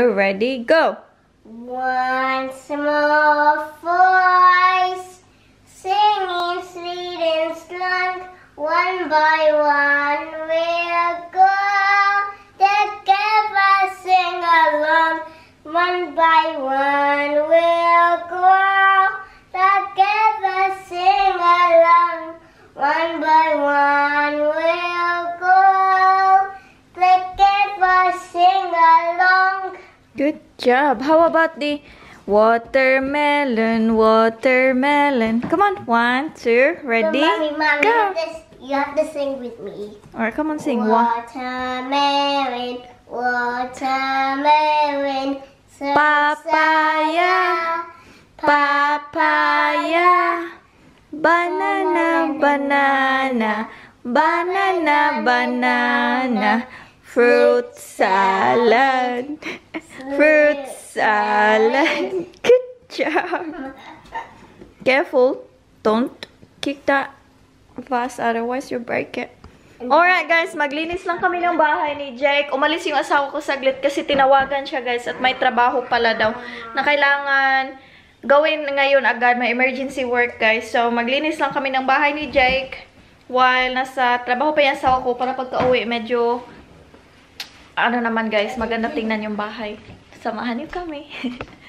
We're Ready, go! One small voice singing sweet and strong, one by one we'll go together sing along, one by one we'll grow together sing along, one by one we'll go together sing along. Good job. How about the watermelon, watermelon? Come on, one, two, ready? No, mommy, mommy, Go. You have to sing with me. Alright, come on, sing. Watermelon, watermelon, papaya, papaya, banana, banana, banana, banana. banana. Fruit salad. Fruit salad. Good job. Careful. Don't kick that vase. Otherwise, you break it. Alright guys, maglinis lang kami ng bahay ni Jake. Umalis yung asawa ko saglit kasi tinawagan siya guys at may trabaho pala daw na kailangan gawin ngayon agad. May emergency work guys. So maglinis lang kami ng bahay ni Jake while nasa trabaho pa yung asawa ko para pagka-uwi medyo ano naman guys, maganda tingnan yung bahay. Samahan niyo kami.